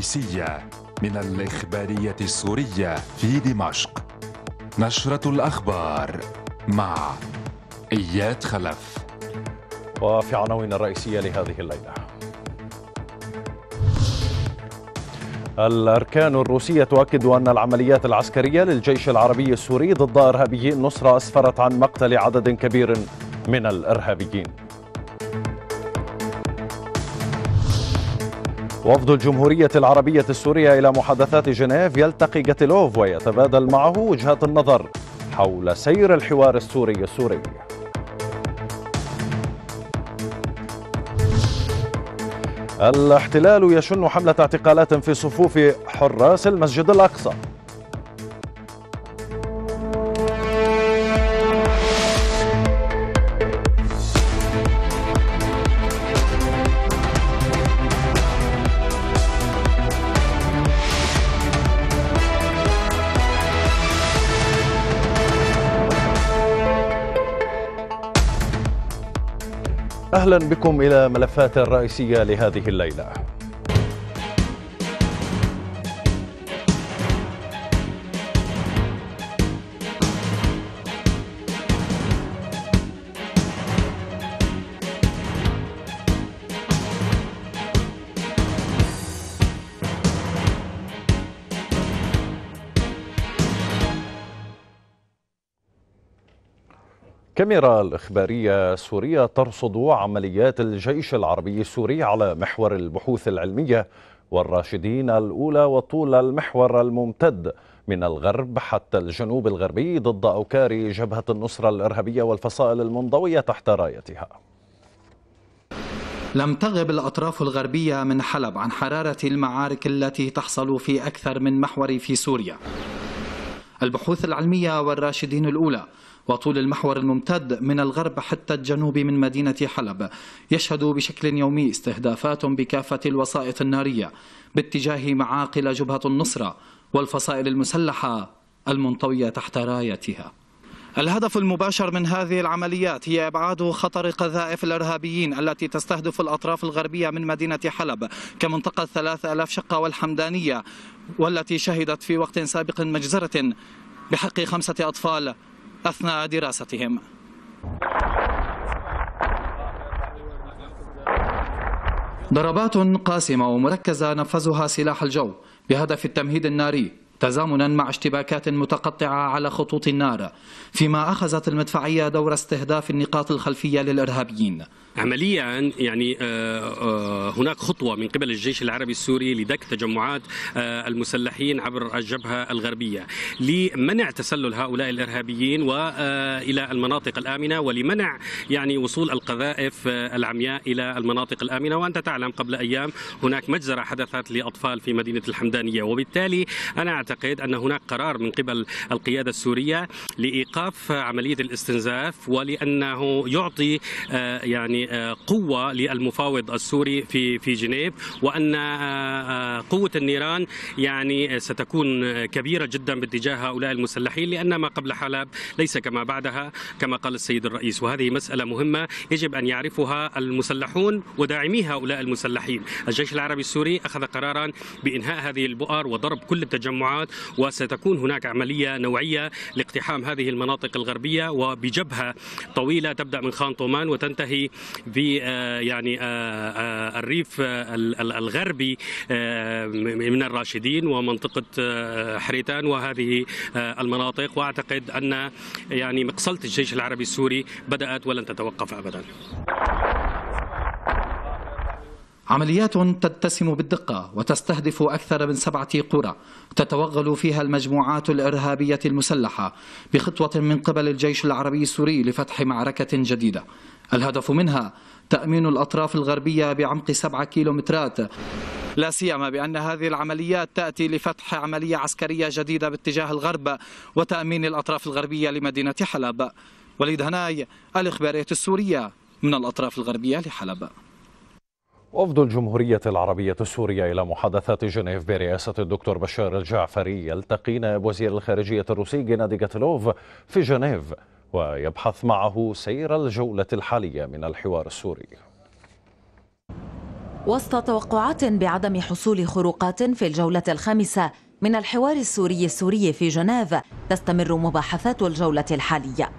الرئيسية من الإخبارية السورية في دمشق نشرة الأخبار مع إياد خلف وفي عناوين الرئيسية لهذه الليلة الأركان الروسية تؤكد أن العمليات العسكرية للجيش العربي السوري ضد إرهابيي النصرة أسفرت عن مقتل عدد كبير من الإرهابيين وفد الجمهورية العربية السورية إلى محادثات جنيف يلتقي جاتيلوف ويتبادل معه وجهات النظر حول سير الحوار السوري السوري الاحتلال يشن حملة اعتقالات في صفوف حراس المسجد الأقصى أهلا بكم إلى ملفات الرئيسية لهذه الليلة الكاميرا الإخبارية السورية ترصد عمليات الجيش العربي السوري على محور البحوث العلمية والراشدين الأولى وطول المحور الممتد من الغرب حتى الجنوب الغربي ضد أوكار جبهة النصرة الإرهابية والفصائل المنضوية تحت رايتها لم تغب الأطراف الغربية من حلب عن حرارة المعارك التي تحصل في أكثر من محور في سوريا البحوث العلمية والراشدين الأولى وطول المحور الممتد من الغرب حتى الجنوب من مدينة حلب يشهد بشكل يومي استهدافات بكافة الوسائط النارية باتجاه معاقل جبهة النصرة والفصائل المسلحة المنطوية تحت رايتها الهدف المباشر من هذه العمليات هي إبعاد خطر قذائف الإرهابيين التي تستهدف الأطراف الغربية من مدينة حلب كمنطقة 3000 شقة والحمدانية والتي شهدت في وقت سابق مجزرة بحق خمسة أطفال أثناء دراستهم ضربات قاسمة ومركزة نفذها سلاح الجو بهدف التمهيد الناري تزامنا مع اشتباكات متقطعة على خطوط النار فيما أخذت المدفعية دور استهداف النقاط الخلفية للإرهابيين عمليا يعني آه، آه، هناك خطوة من قبل الجيش العربي السوري لدك تجمعات آه، المسلحين عبر الجبهة الغربية لمنع تسلل هؤلاء الإرهابيين وإلى المناطق الآمنة ولمنع يعني وصول القذائف العمياء إلى المناطق الآمنة وأنت تعلم قبل أيام هناك مجزرة حدثت لأطفال في مدينة الحمدانية وبالتالي أنا أعتقد أن هناك قرار من قبل القيادة السورية لإيقاف عملية الاستنزاف ولأنه يعطي يعني يعني قوه للمفاوض السوري في في جنيف وان آه، آه، قوه النيران يعني ستكون كبيره جدا باتجاه هؤلاء المسلحين لان ما قبل حلب ليس كما بعدها كما قال السيد الرئيس وهذه مساله مهمه يجب ان يعرفها المسلحون وداعمي هؤلاء المسلحين الجيش العربي السوري اخذ قرارا بانهاء هذه البؤر وضرب كل التجمعات وستكون هناك عمليه نوعيه لاقتحام هذه المناطق الغربيه وبجبهه طويله تبدا من خان طومان وتنتهي في آه، يعني آه، آه، الريف الغربي من الراشدين ومنطقة حريتان وهذه المناطق وأعتقد أن يعني مقصلة الجيش العربي السوري بدأت ولن تتوقف أبدا عمليات تتسم بالدقة وتستهدف أكثر من سبعة قرى تتوغل فيها المجموعات الإرهابية المسلحة بخطوة من قبل الجيش العربي السوري لفتح معركة جديدة الهدف منها تأمين الأطراف الغربية بعمق سبعة كيلومترات لا سيما بأن هذه العمليات تأتي لفتح عملية عسكرية جديدة باتجاه الغرب وتأمين الأطراف الغربية لمدينة حلب وليد هناي الإخبارية السورية من الأطراف الغربية لحلب وفد الجمهورية العربية السورية إلى محادثات جنيف برئاسة الدكتور بشار الجعفري يلتقي نائب وزير الخارجية الروسي جنادي جاتلوف في جنيف ويبحث معه سير الجولة الحالية من الحوار السوري وسط توقعات بعدم حصول خروقات في الجولة الخامسة من الحوار السوري السوري في جنيف تستمر مباحثات الجولة الحالية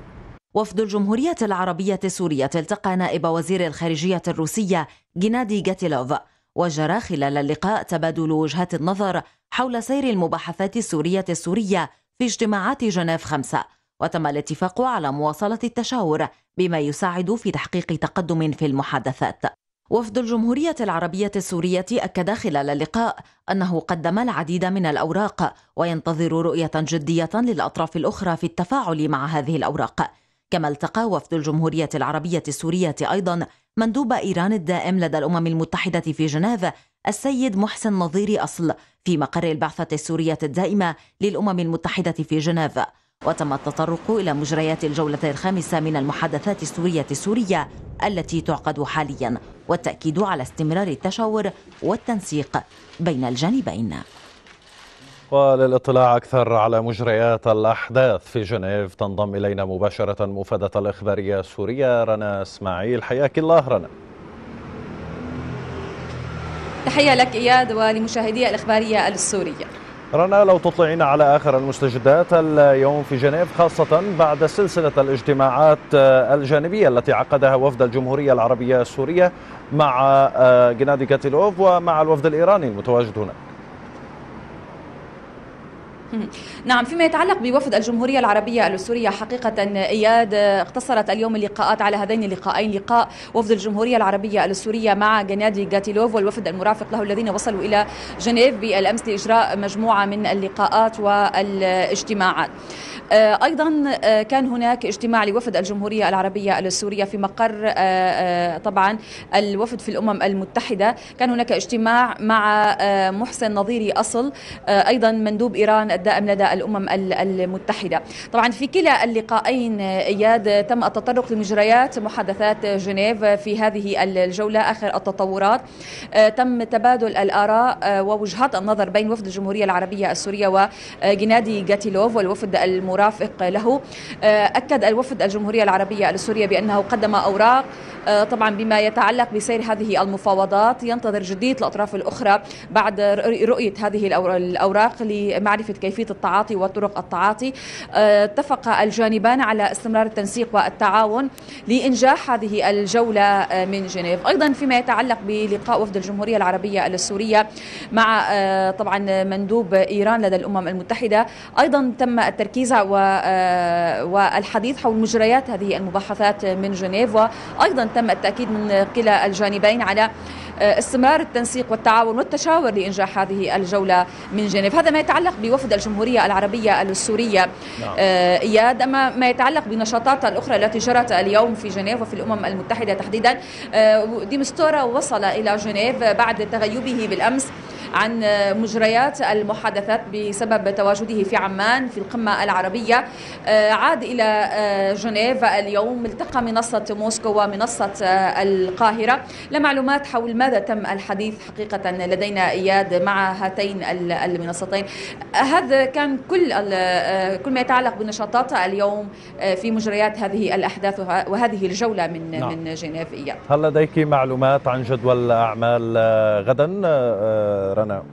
وفد الجمهورية العربية السورية التقى نائب وزير الخارجية الروسية جنادي جاتيلوف وجرى خلال اللقاء تبادل وجهات النظر حول سير المباحثات السورية السورية في اجتماعات جنيف خمسة وتم الاتفاق على مواصلة التشاور بما يساعد في تحقيق تقدم في المحادثات وفد الجمهورية العربية السورية أكد خلال اللقاء أنه قدم العديد من الأوراق وينتظر رؤية جدية للأطراف الأخرى في التفاعل مع هذه الأوراق كما التقى وفد الجمهورية العربية السورية أيضا مندوب إيران الدائم لدى الأمم المتحدة في جنيف السيد محسن نظير أصل في مقر البعثة السورية الدائمة للأمم المتحدة في جنيف وتم التطرق إلى مجريات الجولة الخامسة من المحادثات السورية السورية التي تعقد حاليا والتأكيد على استمرار التشاور والتنسيق بين الجانبين وللاطلاع أكثر على مجريات الأحداث في جنيف تنضم إلينا مباشرة مفادة الإخبارية السورية رنا إسماعيل حياك الله رنا تحية لك إياد ولمشاهدي الإخبارية السورية رنا لو تطلعين على آخر المستجدات اليوم في جنيف خاصة بعد سلسلة الاجتماعات آه، الجانبية التي عقدها وفد الجمهورية العربية السورية مع آه، جنادي كاتيلوف ومع الوفد الإيراني المتواجد هناك نعم فيما يتعلق بوفد الجمهورية العربية السورية حقيقة إياد اقتصرت اليوم اللقاءات على هذين اللقاءين لقاء وفد الجمهورية العربية السورية مع جنادي جاتيلوف والوفد المرافق له الذين وصلوا إلى جنيف بالأمس لإجراء مجموعة من اللقاءات والاجتماعات آه، أيضا آه، كان هناك اجتماع لوفد الجمهورية العربية السورية في مقر آه، طبعا الوفد في الأمم المتحدة كان هناك اجتماع مع محسن نظيري أصل أيضا مندوب إيران الدائم لدى الأمم المتحدة طبعا في كلا اللقاءين إياد تم التطرق لمجريات محادثات جنيف في هذه الجولة آخر التطورات آه، تم تبادل الآراء آه، ووجهات النظر بين وفد الجمهورية العربية السورية وجنادي آه، جاتيلوف والوفد المرافق له أكد الوفد الجمهورية العربية السورية بأنه قدم أوراق طبعا بما يتعلق بسير هذه المفاوضات ينتظر جديد الأطراف الأخرى بعد رؤية هذه الأوراق لمعرفة كيف كيفيه التعاطي وطرق التعاطي آه، اتفق الجانبان على استمرار التنسيق والتعاون لانجاح هذه الجوله آه، من جنيف ايضا فيما يتعلق بلقاء وفد الجمهوريه العربيه السوريه مع آه، طبعا مندوب ايران لدى الامم المتحده ايضا تم التركيز والحديث حول مجريات هذه المباحثات من جنيف وايضا تم التاكيد من كلا الجانبين على استمرار التنسيق والتعاون والتشاور لإنجاح هذه الجولة من جنيف هذا ما يتعلق بوفد الجمهورية العربية السورية نعم. آه، إياد أما ما يتعلق بنشاطات الأخرى التي جرت اليوم في جنيف وفي الأمم المتحدة تحديدا آه، ديمستورا وصل إلى جنيف بعد تغيبه بالأمس عن مجريات المحادثات بسبب تواجده في عمان في القمة العربية آه، عاد إلى آه، جنيف اليوم التقى منصة موسكو ومنصة آه، القاهرة لا معلومات حول ماذا تم الحديث حقيقة لدينا إياد مع هاتين المنصتين هذا كان كل كل ما يتعلق بنشاطات اليوم في مجريات هذه الأحداث وهذه الجولة من نعم. من جنيف إياد هل لديك معلومات عن جدول أعمال غدا don't know.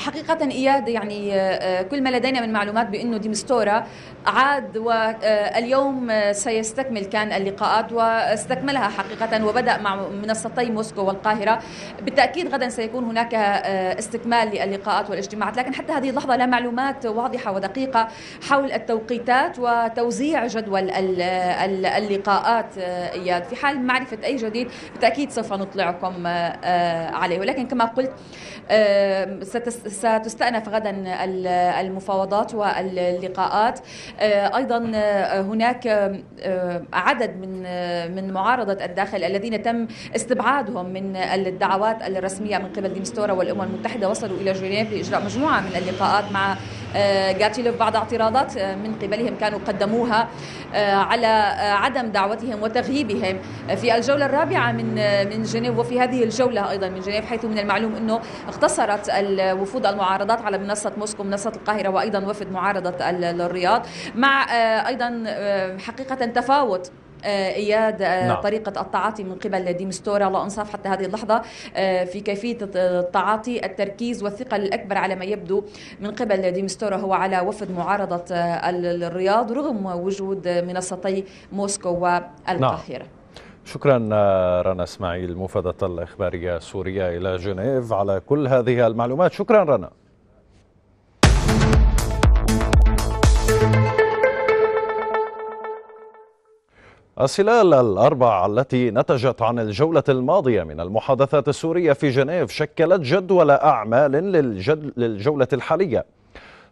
حقيقة إياد يعني آه، آه، كل ما لدينا من معلومات بأنه ديمستورا عاد واليوم آه، سيستكمل كان اللقاءات واستكملها حقيقة وبدأ مع منصتي موسكو والقاهرة بالتأكيد غدا سيكون هناك استكمال للقاءات والاجتماعات لكن حتى هذه اللحظة لا معلومات واضحة ودقيقة حول التوقيتات وتوزيع جدول اللقاءات إياد في حال معرفة أي جديد بالتأكيد سوف نطلعكم عليه ولكن كما قلت ستست ستستأنف غدا المفاوضات واللقاءات آه، أيضا آه، هناك آه، عدد من من معارضة الداخل الذين تم استبعادهم من الدعوات الرسمية من قبل ديمستورا والأمم المتحدة وصلوا إلى جنيف لإجراء مجموعة من اللقاءات مع جاتيلوف بعد اعتراضات من قبلهم كانوا قدموها على عدم دعوتهم وتغييبهم في الجوله الرابعه من من جنيف وفي هذه الجوله ايضا من جنيف حيث من المعلوم انه اختصرت الوفود تخوض المعارضات على منصة موسكو منصة القاهرة وأيضا وفد معارضة الرياض مع آه، أيضا آه، حقيقة تفاوت آه، اياد نعم. طريقه التعاطي من قبل ديمستورا لا انصاف حتى هذه اللحظه في كيفيه التعاطي التركيز والثقه الاكبر على ما يبدو من قبل ديمستورا هو على وفد معارضه الرياض رغم وجود منصتي موسكو نعم. والقاهره نعم. شكرا آه، رنا اسماعيل موفدة الإخبارية السورية إلى جنيف على كل هذه المعلومات شكرا رنا السلال الأربع التي نتجت عن الجولة الماضية من المحادثات السورية في جنيف شكلت جدول أعمال للجولة الحالية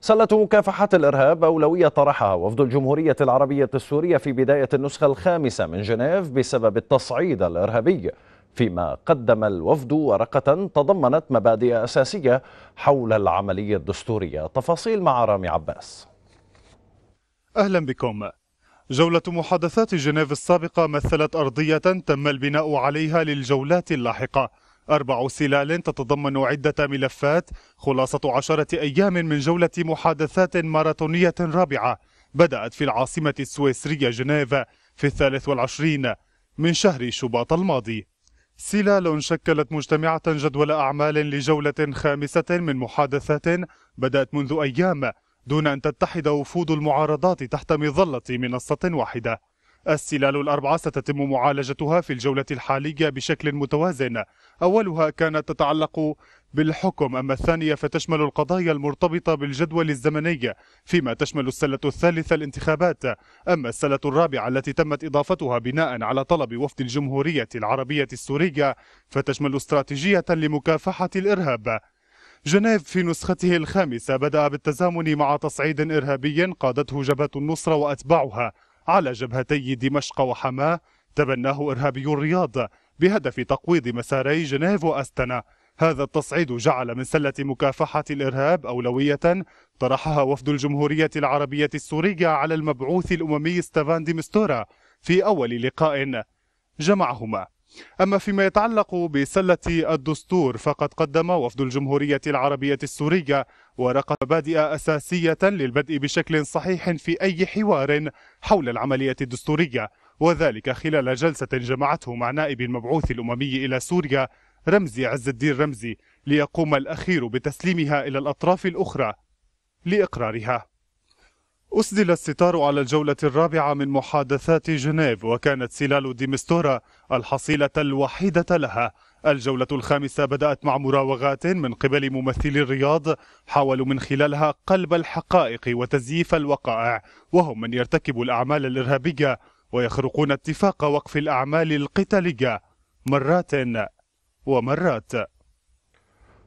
سلة مكافحة الإرهاب أولوية طرحها وفد الجمهورية العربية السورية في بداية النسخة الخامسة من جنيف بسبب التصعيد الإرهابي فيما قدم الوفد ورقة تضمنت مبادئ أساسية حول العملية الدستورية تفاصيل مع رامي عباس أهلا بكم جولة محادثات جنيف السابقة مثلت أرضية تم البناء عليها للجولات اللاحقة أربع سلال تتضمن عدة ملفات خلاصة عشرة أيام من جولة محادثات ماراثونية رابعة بدأت في العاصمة السويسرية جنيف في الثالث والعشرين من شهر شباط الماضي سلال شكلت مجتمعة جدول أعمال لجولة خامسة من محادثات بدأت منذ أيام دون أن تتحد وفود المعارضات تحت مظلة منصة واحدة السلال الأربعة ستتم معالجتها في الجولة الحالية بشكل متوازن أولها كانت تتعلق بالحكم أما الثانية فتشمل القضايا المرتبطة بالجدول الزمني فيما تشمل السلة الثالثة الانتخابات أما السلة الرابعة التي تمت إضافتها بناء على طلب وفد الجمهورية العربية السورية فتشمل استراتيجية لمكافحة الإرهاب جنيف في نسخته الخامسة بدأ بالتزامن مع تصعيد إرهابي قادته جبهة النصرة وأتباعها على جبهتي دمشق وحماه تبناه إرهابي الرياض بهدف تقويض مساري جنيف وأستنا هذا التصعيد جعل من سلة مكافحة الإرهاب أولوية طرحها وفد الجمهورية العربية السورية على المبعوث الأممي ستافان ديمستورا في أول لقاء جمعهما أما فيما يتعلق بسلة الدستور فقد قدم وفد الجمهورية العربية السورية ورقة مبادئ أساسية للبدء بشكل صحيح في أي حوار حول العملية الدستورية وذلك خلال جلسة جمعته مع نائب المبعوث الأممي إلى سوريا رمزي عز الدين رمزي ليقوم الأخير بتسليمها إلى الأطراف الأخرى لإقرارها أسدل الستار على الجولة الرابعة من محادثات جنيف وكانت سلال ديمستورا الحصيلة الوحيدة لها الجولة الخامسة بدأت مع مراوغات من قبل ممثلي الرياض حاولوا من خلالها قلب الحقائق وتزييف الوقائع وهم من يرتكب الأعمال الإرهابية ويخرقون اتفاق وقف الأعمال القتالية مرات ومرات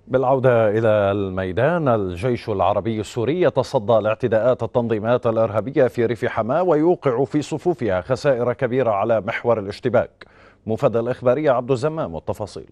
بالعودة إلى الميدان الجيش العربي السوري يتصدى لاعتداءات التنظيمات الإرهابية في ريف حماة ويوقع في صفوفها خسائر كبيرة على محور الاشتباك مفدى الإخبارية عبد الزمام والتفاصيل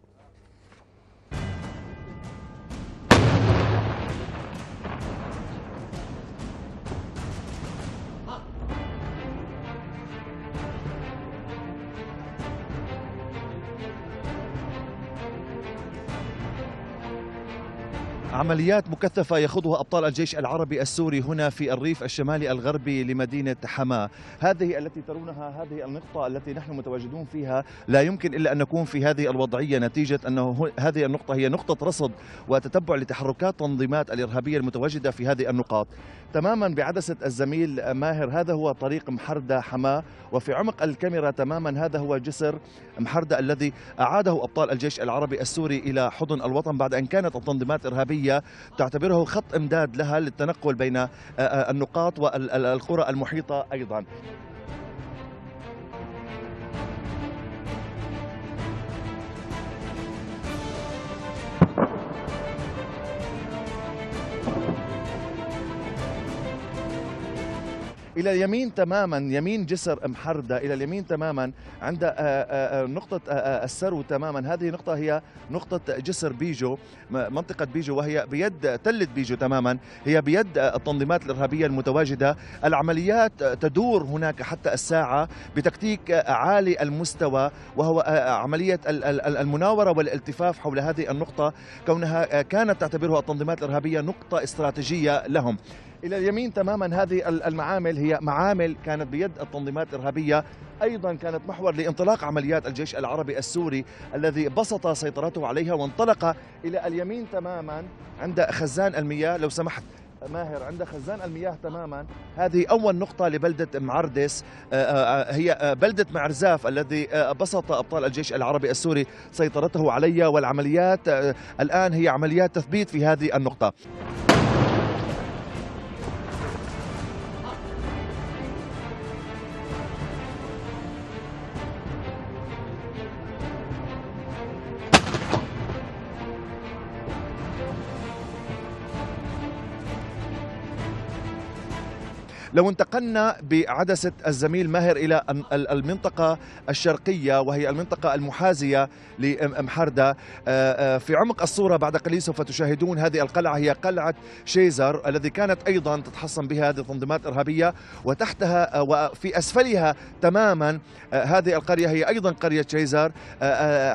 عمليات مكثفة يخوضها أبطال الجيش العربي السوري هنا في الريف الشمالي الغربي لمدينة حماة هذه التي ترونها هذه النقطة التي نحن متواجدون فيها لا يمكن إلا أن نكون في هذه الوضعية نتيجة أنه هذه النقطة هي نقطة رصد وتتبع لتحركات تنظيمات الإرهابية المتواجدة في هذه النقاط تماما بعدسة الزميل ماهر هذا هو طريق محردة حماة وفي عمق الكاميرا تماما هذا هو جسر محردة الذي أعاده أبطال الجيش العربي السوري إلى حضن الوطن بعد أن كانت التنظيمات الإرهابية تعتبره خط إمداد لها للتنقل بين آه، آه، النقاط والقرى المحيطة أيضا الى اليمين تماما يمين جسر محردة الى اليمين تماما عند آه، آه، آه، نقطة السرو تماما هذه نقطة هي نقطة جسر بيجو منطقة بيجو وهي بيد تلة بيجو تماما هي بيد التنظيمات الإرهابية المتواجدة العمليات تدور هناك حتى الساعة بتكتيك عالي المستوى وهو عملية المناورة والالتفاف حول هذه النقطة كونها كانت تعتبرها التنظيمات الإرهابية نقطة استراتيجية لهم إلى اليمين تماما هذه المعامل هي معامل كانت بيد التنظيمات الإرهابية أيضا كانت محور لانطلاق عمليات الجيش العربي السوري الذي بسط سيطرته عليها وانطلق إلى اليمين تماما عند خزان المياه لو سمحت ماهر عند خزان المياه تماما هذه أول نقطة لبلدة معردس آه، آه، آه، هي بلدة معرزاف الذي بسط أبطال الجيش العربي السوري سيطرته عليها والعمليات الآن هي عمليات تثبيت في هذه النقطة لو انتقلنا بعدسة الزميل ماهر إلى المنطقة الشرقية وهي المنطقة المحازية لمحردة آه، آه، في عمق الصورة بعد قليل سوف تشاهدون هذه القلعة هي قلعة شيزر الذي كانت أيضا تتحصن بها هذه التنظيمات الإرهابية وتحتها آه، وفي أسفلها تماما هذه القرية هي أيضا قرية شيزر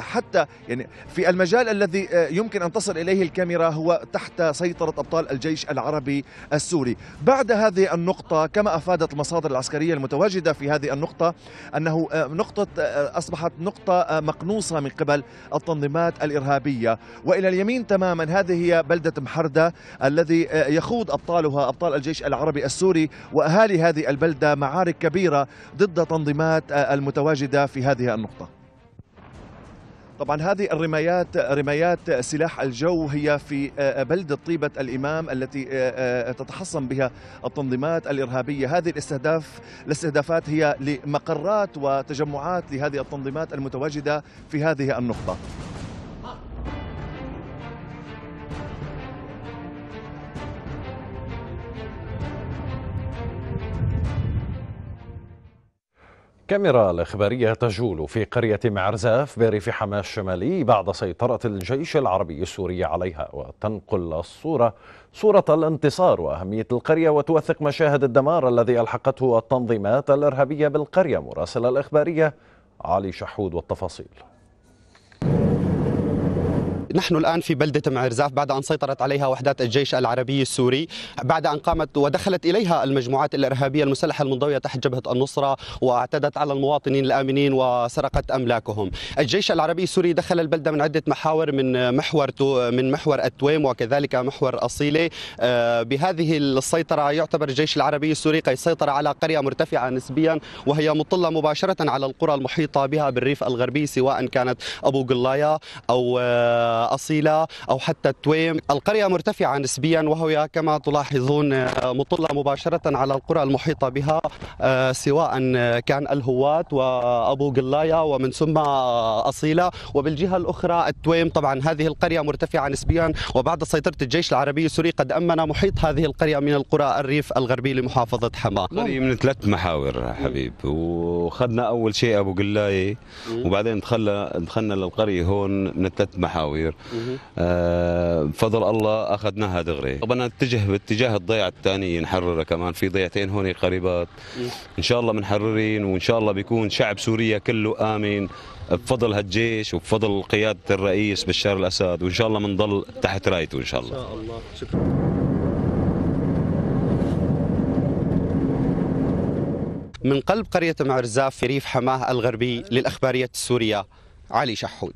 حتى يعني في المجال الذي يمكن أن تصل إليه الكاميرا هو تحت سيطرة أبطال الجيش العربي السوري بعد هذه النقطة كما أفادت المصادر العسكرية المتواجدة في هذه النقطة أنه آه، نقطة آه، أصبحت نقطة آه، مقنوصة من قبل التنظيمات الإرهابية وإلى اليمين تماما هذه هي بلدة محردة الذي يخوض أبطالها أبطال الجيش العربي السوري وأهالي هذه البلدة معارك كبيرة ضد تنظيمات المتواجدة في هذه النقطة طبعا هذه الرمايات رمايات سلاح الجو هي في آه، بلدة طيبة الإمام التي آه، آه، تتحصن بها التنظيمات الإرهابية هذه الاستهداف الاستهدافات هي لمقرات وتجمعات لهذه التنظيمات المتواجدة في هذه النقطة كاميرا الإخبارية تجول في قرية معرزاف بريف حماة الشمالي بعد سيطرة الجيش العربي السوري عليها وتنقل الصورة صورة الانتصار وأهمية القرية وتوثق مشاهد الدمار الذي ألحقته التنظيمات الإرهابية بالقرية مراسل الإخبارية علي شحود والتفاصيل نحن الآن في بلدة معرزاف بعد أن سيطرت عليها وحدات الجيش العربي السوري بعد أن قامت ودخلت إليها المجموعات الإرهابية المسلحة المنضوية تحت جبهة النصرة واعتدت على المواطنين الآمنين وسرقت أملاكهم الجيش العربي السوري دخل البلدة من عدة محاور من محور من محور التويم وكذلك محور أصيلة آه، بهذه السيطرة يعتبر الجيش العربي السوري قد سيطر على قرية مرتفعة نسبيا وهي مطلة مباشرة على القرى المحيطة بها بالريف الغربي سواء كانت أبو قلاية أو آه، أصيلة أو حتى التويم القرية مرتفعة نسبيا وهي كما تلاحظون آه، مطلة مباشرة على القرى المحيطة بها آه، سواء كان الهوات وأبو قلاية ومن ثم آه، أصيلة وبالجهة الأخرى التويم طبعا هذه القرية مرتفعة نسبيا وبعد سيطرة الجيش العربي السوري قد أمن محيط هذه القرية من القرى الريف الغربي لمحافظة حماة قرية من ثلاث محاور حبيب وخذنا أول شيء أبو قلاية وبعدين دخلنا دخلنا للقرية هون من ثلاث محاور الصغير آه بفضل الله اخذناها دغري طبعا نتجه باتجاه الضيعه الثانيه نحررها كمان في ضيعتين هون قريبات ان شاء الله بنحررين وان شاء الله بيكون شعب سوريا كله امن بفضل هالجيش وبفضل قياده الرئيس بشار الاسد وان شاء الله بنضل تحت رايته ان شاء الله ان شاء الله شكرا من قلب قرية معرزاف في ريف حماه الغربي للأخبارية السورية علي شحود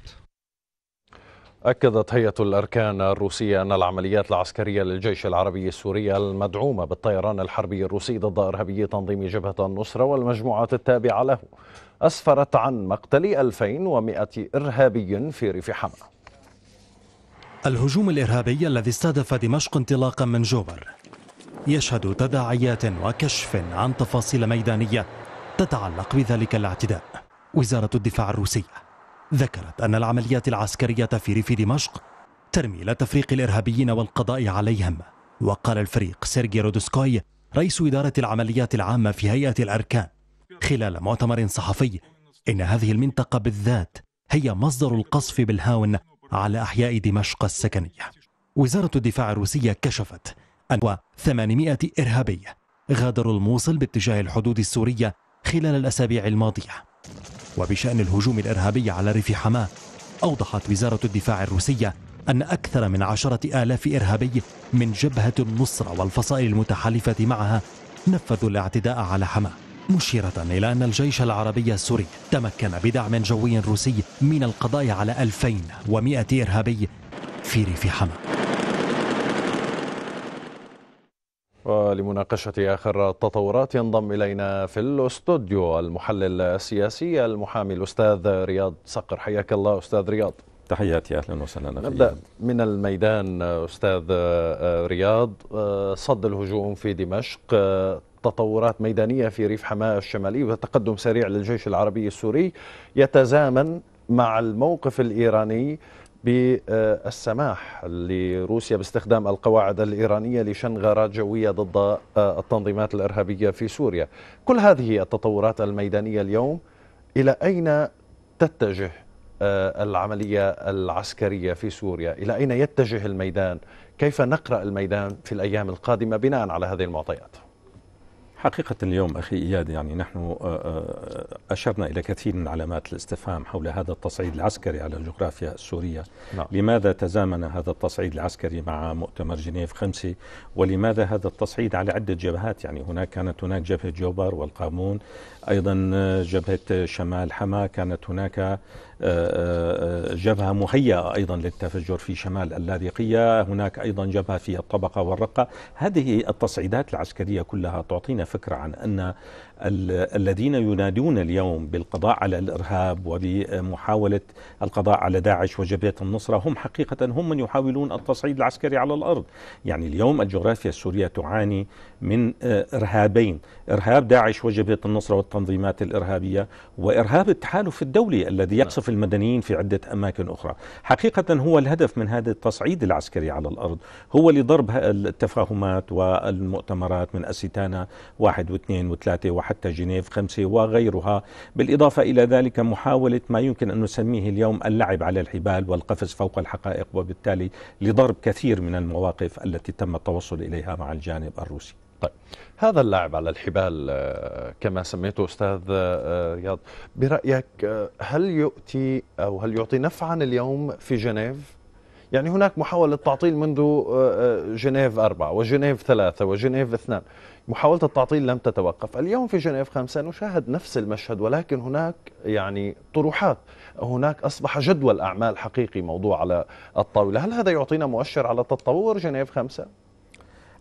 أكدت هيئة الأركان الروسية أن العمليات العسكرية للجيش العربي السوري المدعومة بالطيران الحربي الروسي ضد إرهابي تنظيم جبهة النصرة والمجموعات التابعة له أسفرت عن مقتل 2100 إرهابي في ريف حما الهجوم الإرهابي الذي استهدف دمشق انطلاقا من جوبر يشهد تداعيات وكشف عن تفاصيل ميدانية تتعلق بذلك الاعتداء وزارة الدفاع الروسية ذكرت أن العمليات العسكرية في ريف دمشق ترمي إلى تفريق الإرهابيين والقضاء عليهم وقال الفريق سيرجي رودوسكوي رئيس إدارة العمليات العامة في هيئة الأركان خلال مؤتمر صحفي إن هذه المنطقة بالذات هي مصدر القصف بالهاون على أحياء دمشق السكنية وزارة الدفاع الروسية كشفت أن 800 إرهابي غادروا الموصل باتجاه الحدود السورية خلال الأسابيع الماضية وبشأن الهجوم الإرهابي على ريف حماه أوضحت وزارة الدفاع الروسية أن أكثر من عشرة آلاف إرهابي من جبهة النصرة والفصائل المتحالفة معها نفذوا الاعتداء على حماه مشيرة إلى أن الجيش العربي السوري تمكن بدعم جوي روسي من القضاء على 2100 إرهابي في ريف حماه ولمناقشة آخر التطورات ينضم إلينا في الاستوديو المحلل السياسي المحامي الأستاذ رياض صقر حياك الله أستاذ رياض تحياتي اهلا وسهلا نبدا من الميدان استاذ آه، رياض آه، صد الهجوم في دمشق آه، تطورات ميدانيه في ريف حماه الشمالي وتقدم سريع للجيش العربي السوري يتزامن مع الموقف الايراني بالسماح لروسيا باستخدام القواعد الإيرانية لشن غارات جوية ضد التنظيمات الإرهابية في سوريا كل هذه التطورات الميدانية اليوم إلى أين تتجه آه، العملية العسكرية في سوريا إلى أين يتجه الميدان كيف نقرأ الميدان في الأيام القادمة بناء على هذه المعطيات حقيقة اليوم أخي إياد يعني نحن آه، آه، أشرنا إلى كثير من علامات الاستفهام حول هذا التصعيد العسكري على الجغرافيا السورية نعم. لماذا تزامن هذا التصعيد العسكري مع مؤتمر جنيف خمسة ولماذا هذا التصعيد على عدة جبهات يعني هناك كانت هناك جبهة جوبر والقامون أيضا آه، جبهة شمال حما كانت هناك آه، آه، جبهة مهيئة أيضا للتفجر في شمال اللاذقية هناك أيضا جبهة في الطبقة والرقة هذه التصعيدات العسكرية كلها تعطينا فكرة عن أن الذين ينادون اليوم بالقضاء على الارهاب وبمحاوله القضاء على داعش وجبهه النصره هم حقيقه هم من يحاولون التصعيد العسكري على الارض، يعني اليوم الجغرافيا السوريه تعاني من آه، ارهابين، ارهاب داعش وجبهه النصره والتنظيمات الارهابيه وارهاب التحالف الدولي الذي نعم. يقصف المدنيين في عده اماكن اخرى، حقيقه هو الهدف من هذا التصعيد العسكري على الارض هو لضرب التفاهمات والمؤتمرات من أستانا واحد واثنين وثلاثه وحتى جنيف خمسة وغيرها بالإضافة إلى ذلك محاولة ما يمكن أن نسميه اليوم اللعب على الحبال والقفز فوق الحقائق وبالتالي لضرب كثير من المواقف التي تم التوصل إليها مع الجانب الروسي طيب هذا اللاعب على الحبال آه، كما سميته استاذ رياض آه، برايك آه، هل يؤتي او هل يعطي نفعا اليوم في جنيف يعني هناك محاولة تعطيل منذ جنيف أربعة وجنيف ثلاثة وجنيف اثنان محاولة التعطيل لم تتوقف اليوم في جنيف خمسة نشاهد نفس المشهد ولكن هناك يعني طروحات هناك أصبح جدول أعمال حقيقي موضوع على الطاولة هل هذا يعطينا مؤشر على تطور جنيف خمسة؟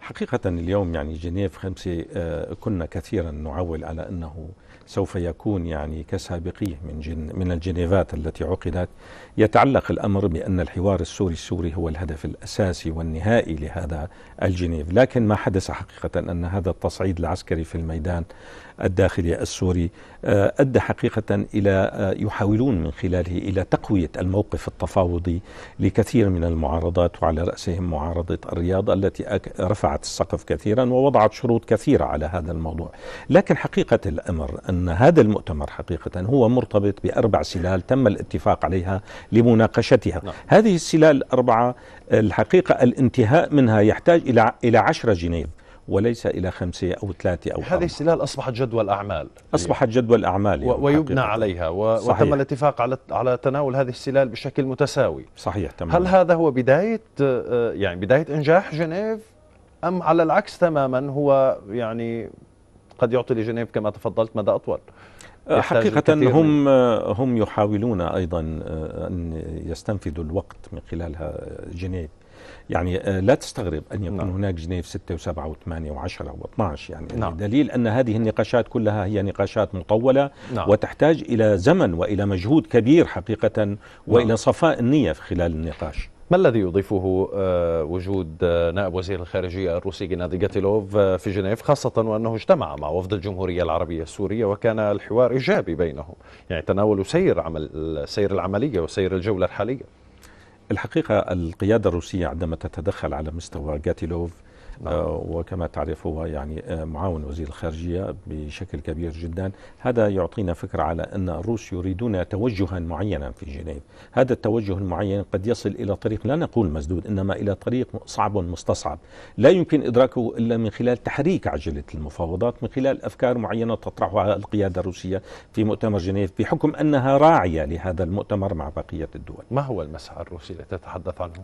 حقيقة اليوم يعني جنيف خمسة آه، كنا كثيرا نعول على أنه سوف يكون يعني كسابقيه من جن من الجنيفات التي عقدت يتعلق الأمر بأن الحوار السوري السوري هو الهدف الأساسي والنهائي لهذا الجنيف لكن ما حدث حقيقة أن هذا التصعيد العسكري في الميدان الداخلي السوري آه، أدى حقيقة إلى آه، يحاولون من خلاله إلى تقوية الموقف التفاوضي لكثير من المعارضات وعلى رأسهم معارضة الرياض التي رفعت السقف كثيرا ووضعت شروط كثيرة على هذا الموضوع لكن حقيقة الأمر أن هذا المؤتمر حقيقة هو مرتبط بأربع سلال تم الاتفاق عليها لمناقشتها نعم. هذه السلال الأربعة آه، الحقيقة الانتهاء منها يحتاج إلى إلى 10 جنيه وليس إلى خمسة أو ثلاثة أو هذه السلال أصبحت جدول أعمال أصبحت جدول أعمال يعني ويبنى حقيقة. عليها و... صحيح. وتم الاتفاق على على تناول هذه السلال بشكل متساوي صحيح تمام هل هذا هو بداية آه، يعني بداية إنجاح جنيف أم على العكس تماما هو يعني قد يعطي لجنيف كما تفضلت مدى أطول آه، حقيقة هم آه، هم يحاولون أيضا أن يستنفذوا الوقت من خلالها جنيف يعني آه، لا تستغرب أن يكون نعم. هناك جنيف 6 و7 و8 و10 و12 يعني نعم. دليل أن هذه النقاشات كلها هي نقاشات مطولة نعم. وتحتاج إلى زمن وإلى مجهود كبير حقيقة وإلى نعم. صفاء النية في خلال النقاش ما الذي يضيفه آه، وجود آه، نائب وزير الخارجية الروسي جنادي جاتيلوف في جنيف خاصة وأنه اجتمع مع وفد الجمهورية العربية السورية وكان الحوار إيجابي بينهم يعني تناولوا سير عمل سير العملية وسير الجولة الحالية الحقيقة القيادة الروسية عندما تتدخل على مستوى جاتيلوف نعم. آه، وكما تعرف هو يعني آه، معاون وزير الخارجية بشكل كبير جدا هذا يعطينا فكرة على أن الروس يريدون توجها معينا في جنيف هذا التوجه المعين قد يصل إلى طريق لا نقول مسدود إنما إلى طريق صعب مستصعب لا يمكن إدراكه إلا من خلال تحريك عجلة المفاوضات من خلال أفكار معينة تطرحها القيادة الروسية في مؤتمر جنيف بحكم أنها راعية لهذا المؤتمر مع بقية الدول ما هو المسعى الروسي الذي تتحدث عنه؟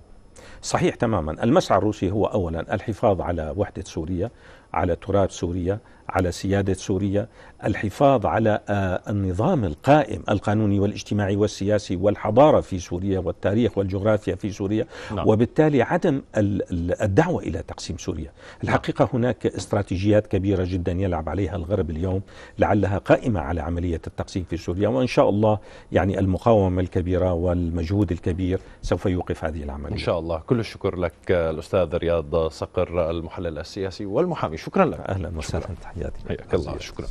صحيح تماما المسعى الروسي هو أولا الحفاظ على وحدة سوريا على تراب سوريا على سيادة سوريا الحفاظ على آه، النظام القائم القانوني والاجتماعي والسياسي والحضارة في سوريا والتاريخ والجغرافيا في سوريا نعم. وبالتالي عدم الدعوة إلى تقسيم سوريا نعم. الحقيقة هناك استراتيجيات كبيرة جدا يلعب عليها الغرب اليوم لعلها قائمة على عملية التقسيم في سوريا وإن شاء الله يعني المقاومة الكبيرة والمجهود الكبير سوف يوقف هذه العملية إن شاء الله كل الشكر لك آه، الأستاذ رياض صقر المحلل السياسي والمحامي شكرا لك أهلا وسهلا تحياتي حياك الله شكرا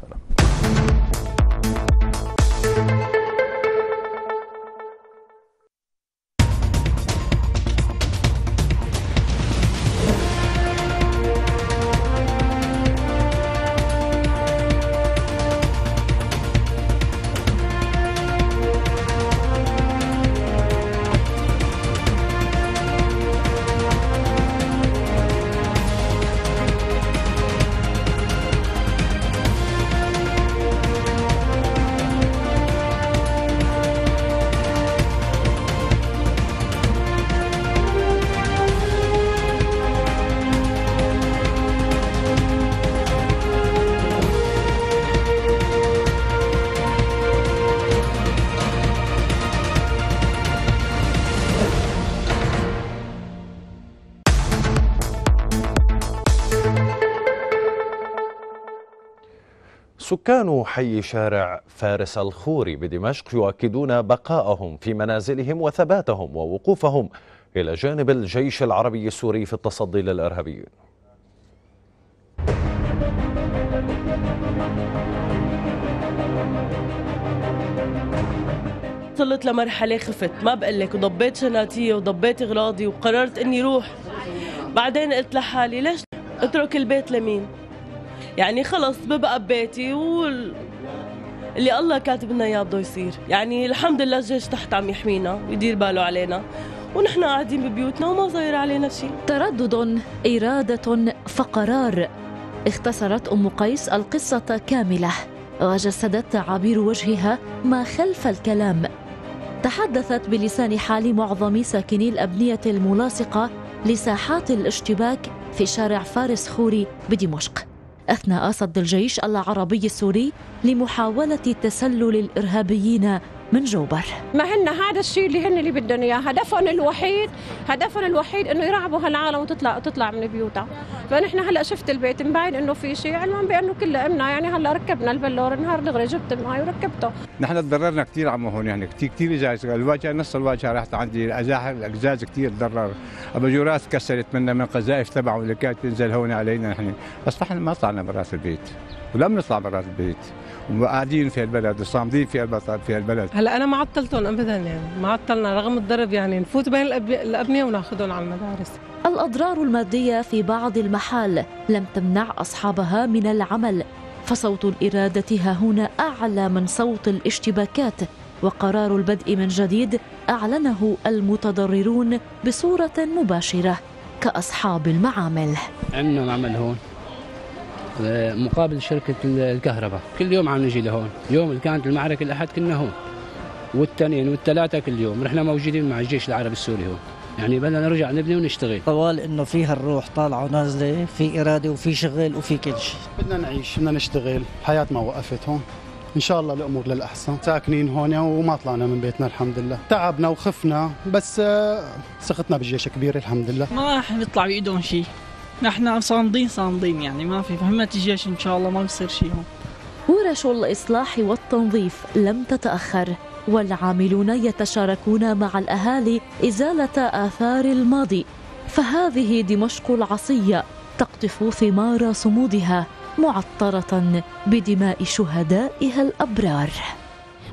سكان حي شارع فارس الخوري بدمشق يؤكدون بقاءهم في منازلهم وثباتهم ووقوفهم إلى جانب الجيش العربي السوري في التصدي للإرهابيين وصلت لمرحلة خفت ما بقلك وضبيت شناتي وضبيت اغراضي وقررت اني روح بعدين قلت لحالي ليش اترك البيت لمين يعني خلص ببقى ببيتي وال... اللي الله كاتب لنا اياه بده يصير يعني الحمد لله الجيش تحت عم يحمينا ويدير باله علينا ونحن قاعدين ببيوتنا وما صاير علينا شيء تردد إرادة فقرار اختصرت أم قيس القصة كاملة وجسدت تعابير وجهها ما خلف الكلام تحدثت بلسان حال معظم ساكني الأبنية الملاصقة لساحات الاشتباك في شارع فارس خوري بدمشق أثناء صد الجيش العربي السوري لمحاولة تسلل الإرهابيين من جوبر ما هن هذا الشيء اللي هن اللي بدهم اياه هدفهم الوحيد هدفهم الوحيد انه يرعبوا هالعالم وتطلع تطلع من بيوتها فنحن هلا شفت البيت مبين انه في شيء علما بانه كل امنا يعني هلا ركبنا البلور نهار دغري جبت معي وركبته نحن تضررنا كثير عمو هون يعني كثير كثير اجاز الواجهه نص الواجهه راحت عندي الازاح الازاز كثير تضرر اباجورات كسرت منا من قذائف تبعه اللي كانت تنزل هون علينا يعني نحن اصبحنا ما طلعنا من راس البيت ولم نطلع برا البيت وقاعدين في البلد وصامدين في في البلد هلا انا ما عطلتهم ابدا يعني ما عطلنا رغم الضرب يعني نفوت بين الابنيه وناخذهم على المدارس الاضرار الماديه في بعض المحال لم تمنع اصحابها من العمل فصوت الاراده ها هنا اعلى من صوت الاشتباكات وقرار البدء من جديد اعلنه المتضررون بصوره مباشره كاصحاب المعامل عندنا معمل هون مقابل شركه الكهرباء كل يوم عم نجي لهون يوم اللي كانت المعركه الاحد كنا هون والتنين والثلاثه كل يوم نحن موجودين مع الجيش العربي السوري هون يعني بدنا نرجع نبني ونشتغل طوال انه فيها الروح طالعه ونازله في اراده وفي شغل وفي كل شيء بدنا نعيش بدنا نشتغل الحياه ما وقفت هون ان شاء الله الامور للاحسن ساكنين هون وما طلعنا من بيتنا الحمد لله تعبنا وخفنا بس آه، سخطنا بالجيش كبيره الحمد لله ما يطلع بايدهم شيء نحن صامدين صامدين يعني ما في فهمت الجيش إن شاء الله ما بصير شيء هون ورش الإصلاح والتنظيف لم تتأخر والعاملون يتشاركون مع الأهالي إزالة آثار الماضي فهذه دمشق العصية تقطف ثمار صمودها معطرة بدماء شهدائها الأبرار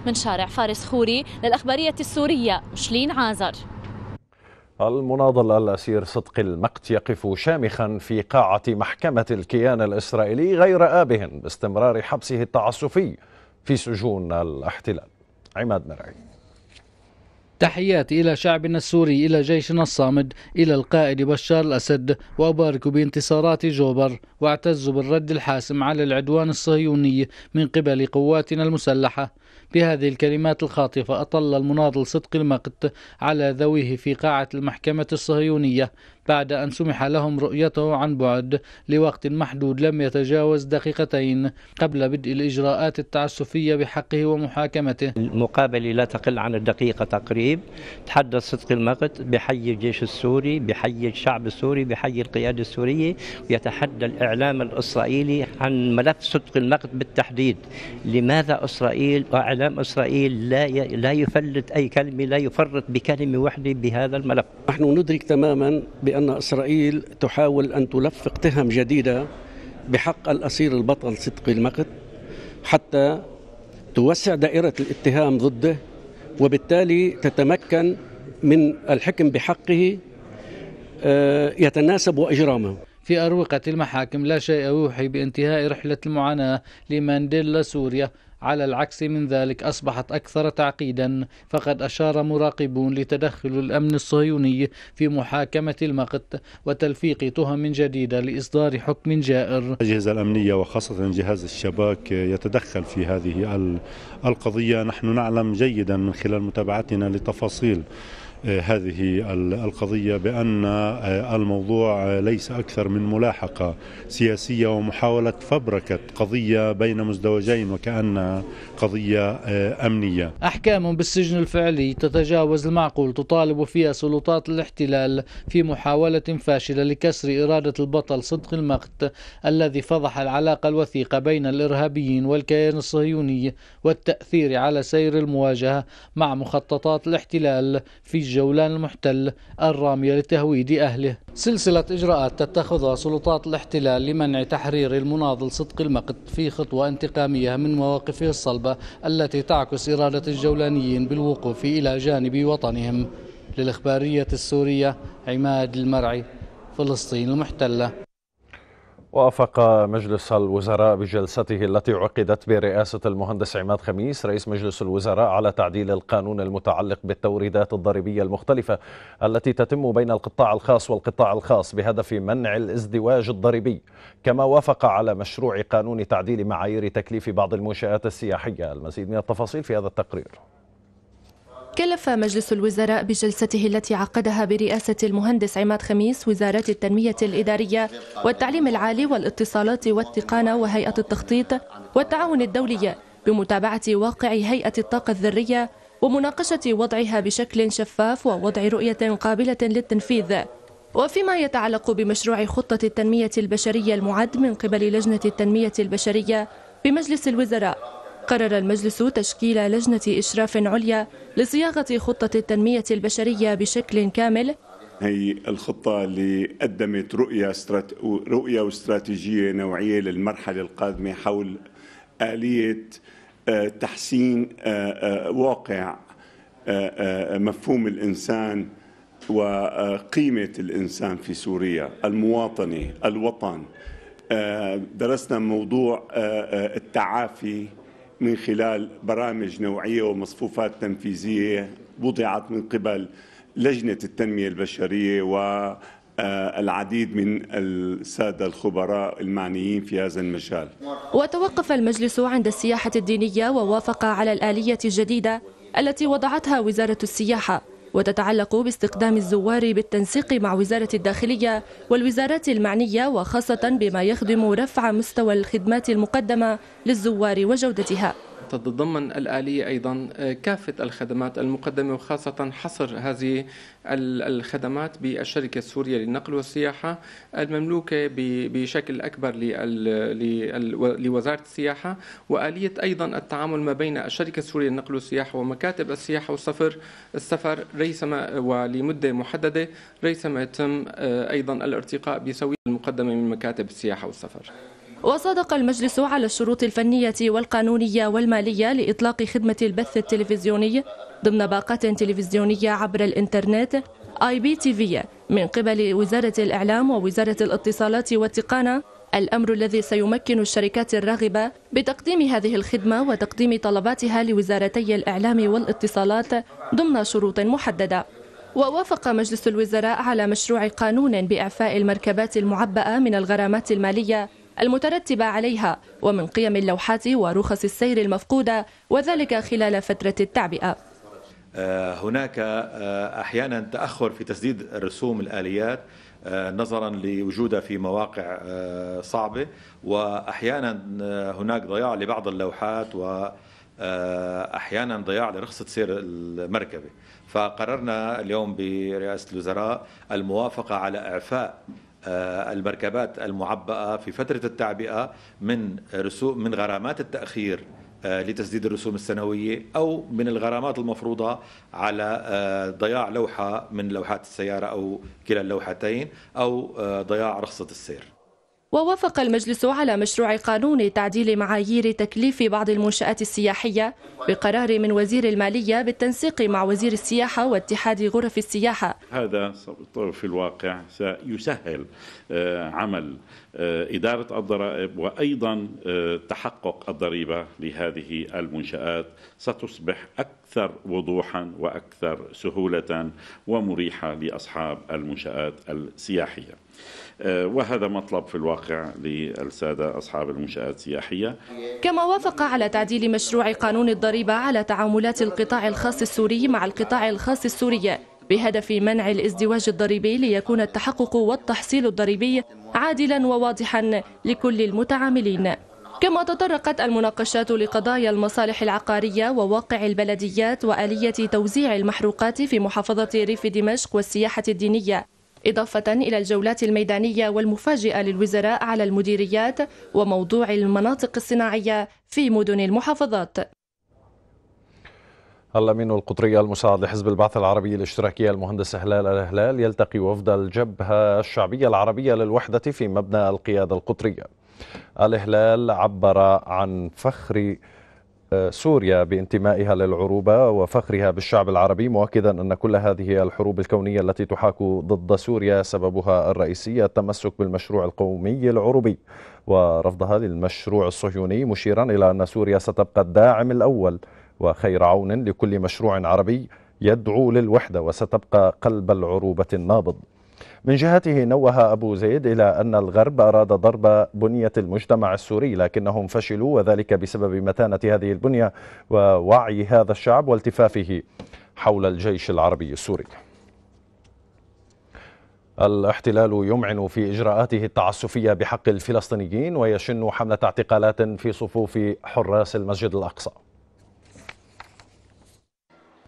من شارع فارس خوري للأخبارية السورية مشلين عازر المناضل الأسير صدق المقت يقف شامخا في قاعة محكمة الكيان الإسرائيلي غير آبه باستمرار حبسه التعسفي في سجون الاحتلال عماد مرعي تحيات إلى شعبنا السوري إلى جيشنا الصامد إلى القائد بشار الأسد وأبارك بانتصارات جوبر واعتز بالرد الحاسم على العدوان الصهيوني من قبل قواتنا المسلحة بهذه الكلمات الخاطفة أطل المناضل صدق المقت على ذويه في قاعة المحكمة الصهيونية بعد أن سمح لهم رؤيته عن بعد لوقت محدود لم يتجاوز دقيقتين قبل بدء الإجراءات التعسفية بحقه ومحاكمته المقابلة لا تقل عن الدقيقة تقريب تحدث صدق المقت بحي الجيش السوري بحي الشعب السوري بحي القيادة السورية ويتحدى الإعلام الإسرائيلي عن ملف صدق المقت بالتحديد لماذا إسرائيل وإعلام إسرائيل لا لا يفلت أي كلمة لا يفرط بكلمة واحدة بهذا الملف نحن ندرك تماما بأن بأن إسرائيل تحاول أن تلفق تهم جديدة بحق الأسير البطل صدقي المقت حتى توسع دائرة الاتهام ضده وبالتالي تتمكن من الحكم بحقه آه، يتناسب وإجرامه في أروقة المحاكم لا شيء يوحي بانتهاء رحلة المعاناة لمانديلا سوريا على العكس من ذلك أصبحت أكثر تعقيدا فقد أشار مراقبون لتدخل الأمن الصهيوني في محاكمة المقت وتلفيق تهم جديدة لإصدار حكم جائر الأجهزة الأمنية وخاصة جهاز الشباك يتدخل في هذه القضية نحن نعلم جيدا من خلال متابعتنا لتفاصيل هذه القضية بأن آه، الموضوع ليس أكثر من ملاحقة سياسية ومحاولة فبركة قضية بين مزدوجين وكأنها قضية آه، أمنية أحكام بالسجن الفعلي تتجاوز المعقول تطالب فيها سلطات الاحتلال في محاولة فاشلة لكسر إرادة البطل صدق المقت الذي فضح العلاقة الوثيقة بين الإرهابيين والكيان الصهيوني والتأثير على سير المواجهة مع مخططات الاحتلال في الجولان المحتل الرامية لتهويد أهله سلسلة إجراءات تتخذها سلطات الاحتلال لمنع تحرير المناضل صدق المقت في خطوة انتقامية من مواقفه الصلبة التي تعكس إرادة الجولانيين بالوقوف إلى جانب وطنهم للإخبارية السورية عماد المرعي فلسطين المحتلة وافق مجلس الوزراء بجلسته التي عقدت برئاسه المهندس عماد خميس رئيس مجلس الوزراء على تعديل القانون المتعلق بالتوريدات الضريبيه المختلفه التي تتم بين القطاع الخاص والقطاع الخاص بهدف منع الازدواج الضريبي كما وافق على مشروع قانون تعديل معايير تكليف بعض المنشات السياحيه المزيد من التفاصيل في هذا التقرير كلف مجلس الوزراء بجلسته التي عقدها برئاسة المهندس عماد خميس وزارة التنمية الإدارية والتعليم العالي والاتصالات والتقانة وهيئة التخطيط والتعاون الدولي بمتابعة واقع هيئة الطاقة الذرية ومناقشة وضعها بشكل شفاف ووضع رؤية قابلة للتنفيذ وفيما يتعلق بمشروع خطة التنمية البشرية المعد من قبل لجنة التنمية البشرية بمجلس الوزراء قرر المجلس تشكيل لجنة إشراف عليا لصياغة خطة التنمية البشرية بشكل كامل هي الخطة اللي قدمت رؤية استرات... رؤية واستراتيجية نوعية للمرحلة القادمة حول آلية آه، تحسين آه، آه، واقع مفهوم الإنسان وقيمة الإنسان في سوريا المواطنة الوطن درسنا موضوع التعافي من خلال برامج نوعية ومصفوفات تنفيذية وضعت من قبل لجنة التنمية البشرية والعديد آه، من السادة الخبراء المعنيين في هذا المجال وتوقف المجلس عند السياحة الدينية ووافق على الآلية الجديدة التي وضعتها وزارة السياحة وتتعلق باستقدام الزوار بالتنسيق مع وزارة الداخلية والوزارات المعنية وخاصة بما يخدم رفع مستوى الخدمات المقدمة للزوار وجودتها تتضمن الآلية أيضا آه، كافة الخدمات المقدمة وخاصة حصر هذه الخدمات بالشركة السورية للنقل والسياحة المملوكة بشكل أكبر لوزارة السياحة وآلية أيضا التعامل ما بين الشركة السورية للنقل والسياحة ومكاتب السياحة والسفر السفر ريثما ولمدة محددة ريثما يتم آه، أيضا الارتقاء بسوية المقدمة من مكاتب السياحة والسفر وصادق المجلس على الشروط الفنية والقانونية والمالية لإطلاق خدمة البث التلفزيوني ضمن باقات تلفزيونية عبر الإنترنت آي بي تي في من قبل وزارة الإعلام ووزارة الاتصالات والتقانة الأمر الذي سيمكن الشركات الراغبة بتقديم هذه الخدمة وتقديم طلباتها لوزارتي الإعلام والاتصالات ضمن شروط محددة ووافق مجلس الوزراء على مشروع قانون بإعفاء المركبات المعبأة من الغرامات المالية المترتبة عليها ومن قيم اللوحات ورخص السير المفقودة وذلك خلال فترة التعبئة آه، هناك آه، أحيانا تأخر في تسديد رسوم الآليات آه، نظرا لوجودها في مواقع صعبة وأحيانا هناك ضياع لبعض اللوحات و احيانا ضياع لرخصه سير المركبه فقررنا اليوم برئاسه الوزراء الموافقه على اعفاء آه، المركبات المعبأة في فترة التعبئة من رسوم من غرامات التأخير آه، لتسديد الرسوم السنوية أو من الغرامات المفروضة على آه، ضياع لوحة من لوحات السيارة أو كلا اللوحتين أو ضياع رخصة السير ووافق المجلس على مشروع قانون تعديل معايير تكليف بعض المنشآت السياحية بقرار من وزير المالية بالتنسيق مع وزير السياحة واتحاد غرف السياحة هذا في الواقع سيسهل آه، عمل آه، إدارة الضرائب وأيضا آه، تحقق الضريبة لهذه المنشآت ستصبح أكثر وضوحا وأكثر سهولة ومريحة لأصحاب المنشآت السياحية آه، وهذا مطلب في الواقع للسادة أصحاب المنشآت السياحية كما وافق على تعديل مشروع قانون الضريبة على تعاملات القطاع الخاص السوري مع القطاع الخاص السوري بهدف منع الازدواج الضريبي ليكون التحقق والتحصيل الضريبي عادلا وواضحا لكل المتعاملين كما تطرقت المناقشات لقضايا المصالح العقارية وواقع البلديات وآلية توزيع المحروقات في محافظة ريف دمشق والسياحة الدينية إضافة إلى الجولات الميدانية والمفاجئة للوزراء على المديريات وموضوع المناطق الصناعية في مدن المحافظات الأمين القطري المساعد لحزب البعث العربي الاشتراكي المهندس هلال الهلال يلتقي وفد الجبهة الشعبية العربية للوحدة في مبنى القيادة القطرية الهلال عبر عن فخر سوريا بانتمائها للعروبة وفخرها بالشعب العربي مؤكدا أن كل هذه الحروب الكونية التي تحاك ضد سوريا سببها الرئيسي التمسك بالمشروع القومي العربي ورفضها للمشروع الصهيوني مشيرا إلى أن سوريا ستبقى الداعم الأول وخير عون لكل مشروع عربي يدعو للوحدة وستبقى قلب العروبة النابض من جهته نوه أبو زيد إلى أن الغرب أراد ضرب بنية المجتمع السوري لكنهم فشلوا وذلك بسبب متانة هذه البنية ووعي هذا الشعب والتفافه حول الجيش العربي السوري الاحتلال يمعن في إجراءاته التعسفية بحق الفلسطينيين ويشن حملة اعتقالات في صفوف حراس المسجد الأقصى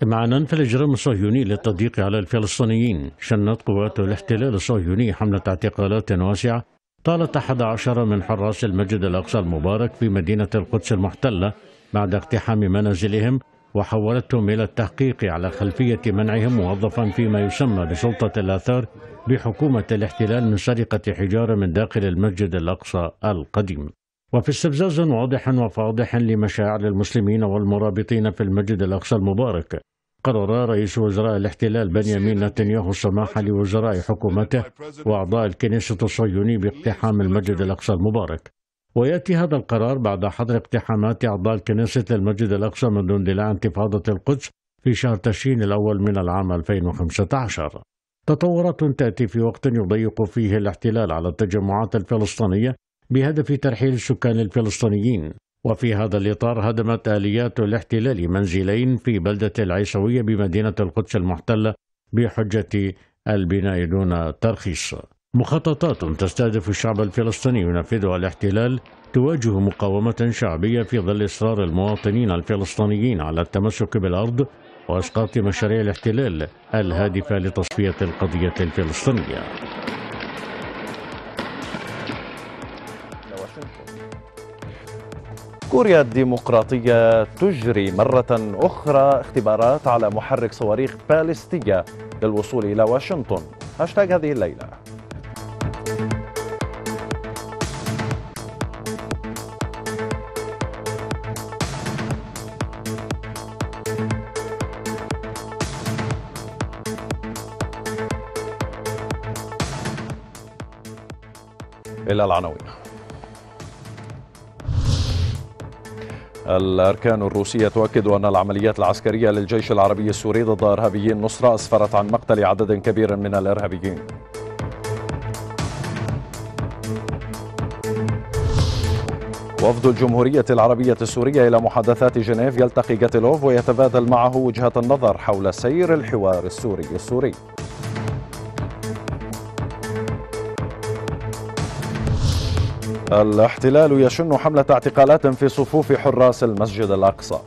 مع أن في الإجرام الصهيوني للتضييق على الفلسطينيين شنت قوات الاحتلال الصهيوني حملة اعتقالات واسعة طالت 11 من حراس المسجد الأقصى المبارك في مدينة القدس المحتلة بعد اقتحام منازلهم وحولتهم إلى التحقيق على خلفية منعهم موظفا فيما يسمى بسلطة الآثار بحكومة الاحتلال من سرقة حجارة من داخل المسجد الأقصى القديم وفي استفزاز واضح وفاضح لمشاعر المسلمين والمرابطين في المسجد الأقصى المبارك قرر رئيس وزراء الاحتلال بنيامين نتنياهو السماح لوزراء حكومته وأعضاء الكنيسة الصهيوني باقتحام المسجد الأقصى المبارك ويأتي هذا القرار بعد حظر اقتحامات أعضاء الكنيسة المسجد الأقصى منذ اندلاع انتفاضة القدس في شهر تشرين الأول من العام 2015 تطورات تأتي في وقت يضيق فيه الاحتلال على التجمعات الفلسطينية بهدف ترحيل السكان الفلسطينيين وفي هذا الإطار هدمت آليات الاحتلال منزلين في بلدة العيسوية بمدينة القدس المحتلة بحجة البناء دون ترخيص مخططات تستهدف الشعب الفلسطيني ينفذها الاحتلال تواجه مقاومة شعبية في ظل إصرار المواطنين الفلسطينيين على التمسك بالأرض وإسقاط مشاريع الاحتلال الهادفة لتصفية القضية الفلسطينية كوريا الديمقراطية تجري مرة أخرى اختبارات على محرك صواريخ باليستية للوصول إلى واشنطن هاشتاج هذه الليلة إلى العناوين الأركان الروسية تؤكد أن العمليات العسكرية للجيش العربي السوري ضد إرهابيين النصرة أسفرت عن مقتل عدد كبير من الإرهابيين وفد الجمهورية العربية السورية إلى محادثات جنيف يلتقي جاتيلوف ويتبادل معه وجهة النظر حول سير الحوار السوري السوري الاحتلال يشن حملة اعتقالات في صفوف حراس المسجد الأقصى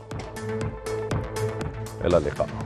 إلى اللقاء